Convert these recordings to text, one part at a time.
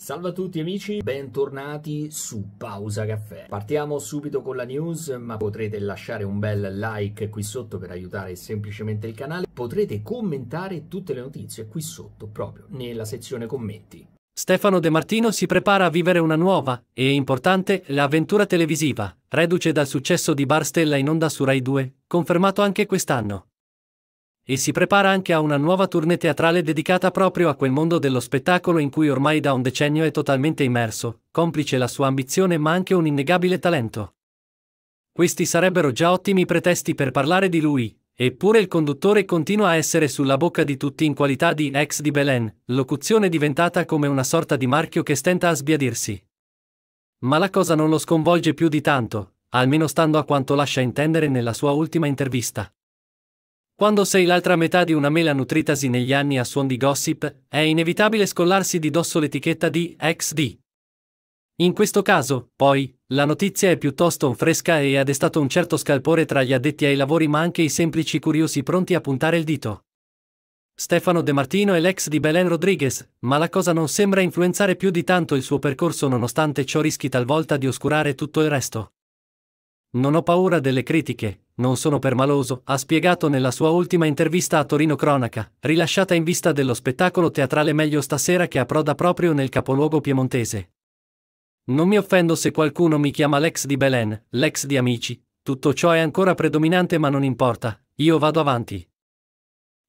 Salve a tutti amici, bentornati su Pausa Caffè. Partiamo subito con la news, ma potrete lasciare un bel like qui sotto per aiutare semplicemente il canale. Potrete commentare tutte le notizie qui sotto, proprio nella sezione commenti. Stefano De Martino si prepara a vivere una nuova e importante avventura televisiva, reduce dal successo di Barstella in onda su Rai 2, confermato anche quest'anno e si prepara anche a una nuova tournée teatrale dedicata proprio a quel mondo dello spettacolo in cui ormai da un decennio è totalmente immerso, complice la sua ambizione ma anche un innegabile talento. Questi sarebbero già ottimi pretesti per parlare di lui, eppure il conduttore continua a essere sulla bocca di tutti in qualità di ex di Belen, locuzione diventata come una sorta di marchio che stenta a sbiadirsi. Ma la cosa non lo sconvolge più di tanto, almeno stando a quanto lascia intendere nella sua ultima intervista. Quando sei l'altra metà di una mela nutritasi negli anni a suon di gossip, è inevitabile scollarsi di dosso l'etichetta di XD. In questo caso, poi, la notizia è piuttosto fresca e ha destato un certo scalpore tra gli addetti ai lavori ma anche i semplici curiosi pronti a puntare il dito. Stefano De Martino è l'ex di Belen Rodriguez, ma la cosa non sembra influenzare più di tanto il suo percorso nonostante ciò rischi talvolta di oscurare tutto il resto. Non ho paura delle critiche, non sono permaloso, ha spiegato nella sua ultima intervista a Torino Cronaca, rilasciata in vista dello spettacolo teatrale Meglio stasera che approda proprio nel capoluogo piemontese. Non mi offendo se qualcuno mi chiama l'ex di Belen, l'ex di Amici, tutto ciò è ancora predominante ma non importa, io vado avanti.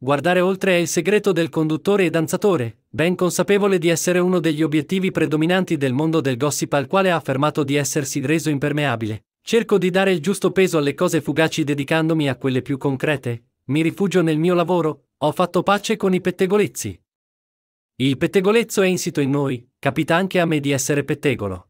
Guardare oltre è il segreto del conduttore e danzatore, ben consapevole di essere uno degli obiettivi predominanti del mondo del gossip al quale ha affermato di essersi reso impermeabile. Cerco di dare il giusto peso alle cose fugaci dedicandomi a quelle più concrete. Mi rifugio nel mio lavoro, ho fatto pace con i pettegolezzi. Il pettegolezzo è insito in noi, capita anche a me di essere pettegolo.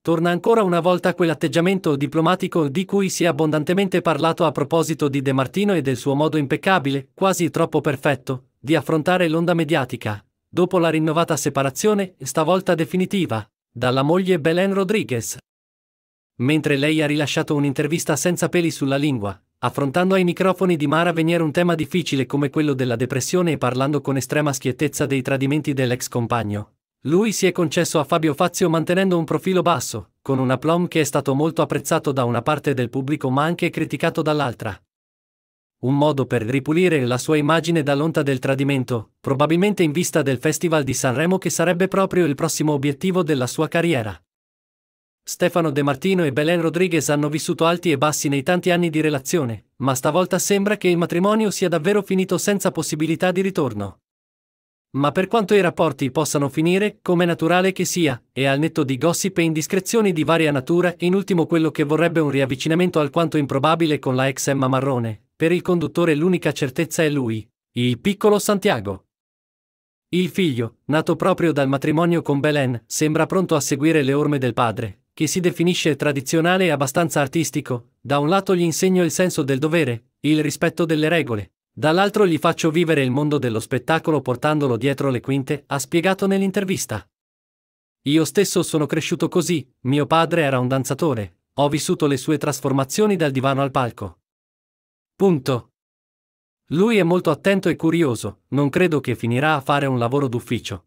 Torna ancora una volta quell'atteggiamento diplomatico di cui si è abbondantemente parlato a proposito di De Martino e del suo modo impeccabile, quasi troppo perfetto, di affrontare l'onda mediatica, dopo la rinnovata separazione, stavolta definitiva, dalla moglie Belen Rodriguez mentre lei ha rilasciato un'intervista senza peli sulla lingua, affrontando ai microfoni di Mara Venier un tema difficile come quello della depressione e parlando con estrema schiettezza dei tradimenti dell'ex compagno. Lui si è concesso a Fabio Fazio mantenendo un profilo basso, con un aplomb che è stato molto apprezzato da una parte del pubblico ma anche criticato dall'altra. Un modo per ripulire la sua immagine dall'onta del tradimento, probabilmente in vista del Festival di Sanremo che sarebbe proprio il prossimo obiettivo della sua carriera. Stefano De Martino e Belen Rodriguez hanno vissuto alti e bassi nei tanti anni di relazione, ma stavolta sembra che il matrimonio sia davvero finito senza possibilità di ritorno. Ma per quanto i rapporti possano finire, com'è naturale che sia, e al netto di gossip e indiscrezioni di varia natura, in ultimo quello che vorrebbe un riavvicinamento alquanto improbabile con la ex Emma Marrone, per il conduttore l'unica certezza è lui, il piccolo Santiago. Il figlio, nato proprio dal matrimonio con Belen, sembra pronto a seguire le orme del padre, che si definisce tradizionale e abbastanza artistico, da un lato gli insegno il senso del dovere, il rispetto delle regole, dall'altro gli faccio vivere il mondo dello spettacolo portandolo dietro le quinte, ha spiegato nell'intervista. Io stesso sono cresciuto così, mio padre era un danzatore, ho vissuto le sue trasformazioni dal divano al palco. Punto. Lui è molto attento e curioso, non credo che finirà a fare un lavoro d'ufficio,